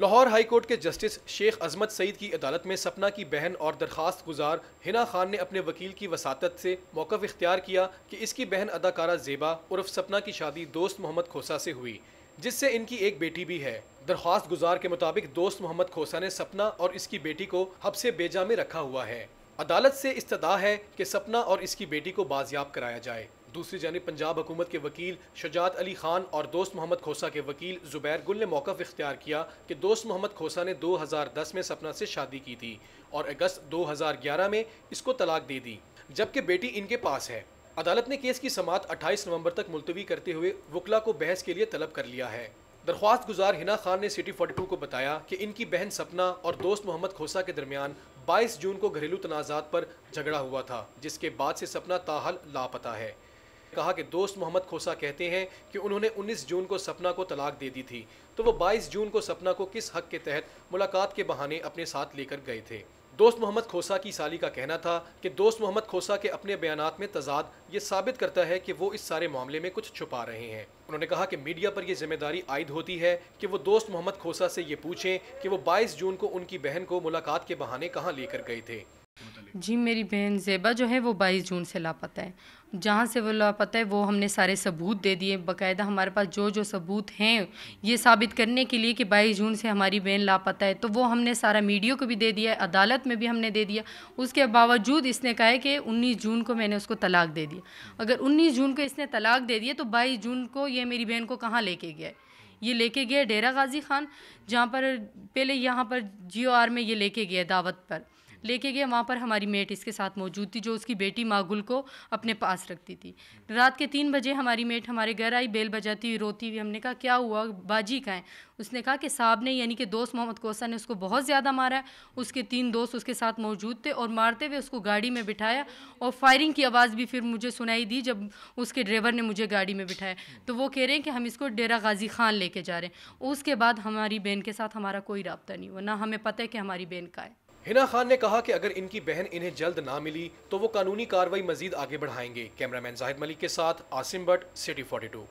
Lahore high court के justice Sheikh Azmat Saeed की अदालत में सपना की बहन और दरखास्त गुजार हिना खान ने अपने वकील की वसात से मौक़ इख्तियार किया कि इसकी बहन अदाकारा जेबा उर्फ सपना की शादी दोस्त मोहम्मद खोसा से हुई जिससे इनकी एक बेटी भी है दरख्वास्त गुजार के मुताबिक दोस्त मोहम्मद खोसा ने सपना और इसकी बेटी को हबसे बेजा में रखा हुआ है अदालत से इस्तः है कि सपना और इसकी बेटी को बाजियाब कराया जाए दूसरी जानब पंजाब हुकूमत के वकील शजात अली खान और दोस्त मोहम्मद खोसा के वकील ज़ुबैर गुल ने मौक़ इख्तियार किया कि दोस्त मोहम्मद खोसा ने दो हज़ार दस में सपना से शादी की थी और अगस्त दो हज़ार ग्यारह में इसको तलाक दे दी जबकि बेटी इनके पास है अदालत ने केस की समात अट्ठाईस नवंबर तक मुलतवी करते हुए वकला को बहस के लिए तलब कर लिया है दरख्वास्त गुजार हिना खान ने सिटी टू को बताया कि इनकी बहन सपना और दोस्त मोहम्मद खोसा के दरमियान 22 जून को घरेलू तनाजात पर झगड़ा हुआ था जिसके बाद से सपना ताहल लापता है कहा कि दोस्त मोहम्मद खोसा कहते हैं कि उन्होंने 19 जून को सपना को तलाक दे दी थी तो वो 22 जून को सपना को किस हक के तहत मुलाकात के बहाने अपने साथ लेकर गए थे दोस्त मोहम्मद खोसा की साली का कहना था कि दोस्त मोहम्मद खोसा के अपने बयान में तजाद ये साबित करता है कि वो इस सारे मामले में कुछ छुपा रहे हैं उन्होंने कहा कि मीडिया पर यह जिम्मेदारी आयद होती है कि वो दोस्त मोहम्मद खोसा से ये पूछें कि वो 22 जून को उनकी बहन को मुलाकात के बहाने कहाँ लेकर गए थे जी मेरी बहन ज़ेबा जो है वो बाईस जून से लापता है जहाँ से वो लापता है वो हमने सारे सबूत दे दिए बकायदा हमारे पास जो जो सबूत हैं ये साबित करने के लिए कि बाईस जून से हमारी बहन लापता है तो वो हमने सारा मीडिया को भी दे दिया अदालत में भी हमने दे दिया उसके बावजूद इसने कहा है कि उन्नीस जून को मैंने उसको तलाक दे दिया अगर उन्नीस जून को इसने तलाक दे दिया तो बाईस जून को ये मेरी बहन को कहाँ लेके गया है ये लेके गया डेरा गाजी खान जहाँ पर पहले यहाँ पर जियो आर में ये लेके गया दावत पर लेके गया वहाँ पर हमारी मेट इसके साथ मौजूद थी जो उसकी बेटी मागुल को अपने पास रखती थी रात के तीन बजे हमारी मेट हमारे घर आई बेल बजाती हुई रोती हुई हमने कहा क्या हुआ बाजी का है उसने कहा कि साहब ने यानी कि दोस्त मोहम्मद कोसा ने उसको बहुत ज़्यादा मारा है उसके तीन दोस्त उसके साथ मौजूद थे और मारते हुए उसको गाड़ी में बिठाया और फायरिंग की आवाज़ भी फिर मुझे सुनाई दी जब उसके ड्राइवर ने मुझे गाड़ी में बिठाया तो वो कह रहे हैं कि हम इसको डेरा गाजी खान लेके जा रहे हैं उसके बाद हमारी बहन के साथ हमारा कोई रबता नहीं हुआ ना हमें पता है कि हमारी बहन का है हिना खान ने कहा कि अगर इनकी बहन इन्हें जल्द ना मिली तो वो कानूनी कार्रवाई मजीद आगे बढ़ाएंगे कैमरामैन जाहिद मलिक के साथ आसिम भट्ट सिटी 42